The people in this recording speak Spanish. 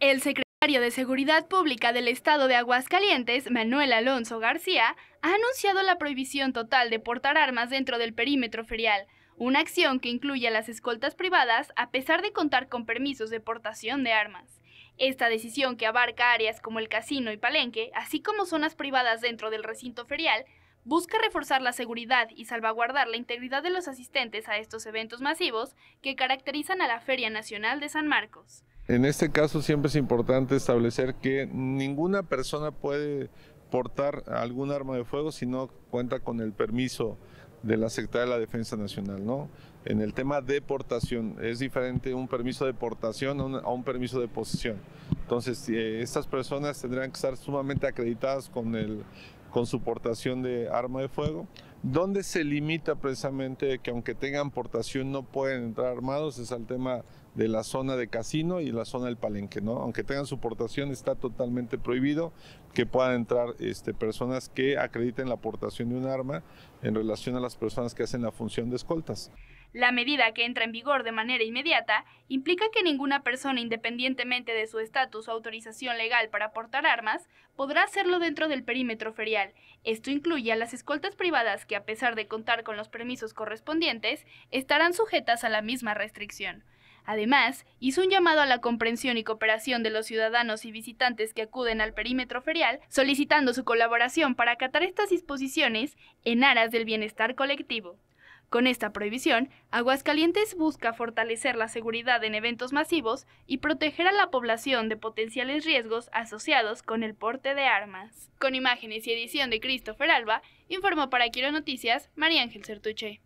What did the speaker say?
El secretario de Seguridad Pública del Estado de Aguascalientes, Manuel Alonso García, ha anunciado la prohibición total de portar armas dentro del perímetro ferial, una acción que incluye a las escoltas privadas a pesar de contar con permisos de portación de armas. Esta decisión que abarca áreas como el casino y palenque, así como zonas privadas dentro del recinto ferial, busca reforzar la seguridad y salvaguardar la integridad de los asistentes a estos eventos masivos que caracterizan a la Feria Nacional de San Marcos. En este caso siempre es importante establecer que ninguna persona puede portar algún arma de fuego si no cuenta con el permiso de la Secretaría de la Defensa Nacional, ¿no? En el tema de portación, es diferente un permiso de portación a un, permiso de posesión. Entonces, eh, estas personas tendrán que estar sumamente acreditadas con el con su portación de arma de fuego, ¿Dónde se limita precisamente que aunque tengan portación no pueden entrar armados, es el tema de la zona de casino y la zona del palenque, ¿no? Aunque tengan su portación está totalmente prohibido que puedan entrar este, personas que acrediten la portación de un arma en relación a las personas que hacen la función de escoltas. La medida que entra en vigor de manera inmediata implica que ninguna persona, independientemente de su estatus o autorización legal para portar armas, podrá hacerlo dentro del perímetro ferial. Esto incluye a las escoltas privadas que, a pesar de contar con los permisos correspondientes, estarán sujetas a la misma restricción. Además, hizo un llamado a la comprensión y cooperación de los ciudadanos y visitantes que acuden al perímetro ferial, solicitando su colaboración para acatar estas disposiciones en aras del bienestar colectivo. Con esta prohibición, Aguascalientes busca fortalecer la seguridad en eventos masivos y proteger a la población de potenciales riesgos asociados con el porte de armas. Con imágenes y edición de Christopher Alba, informó para Quiero Noticias María Ángel Sertuche.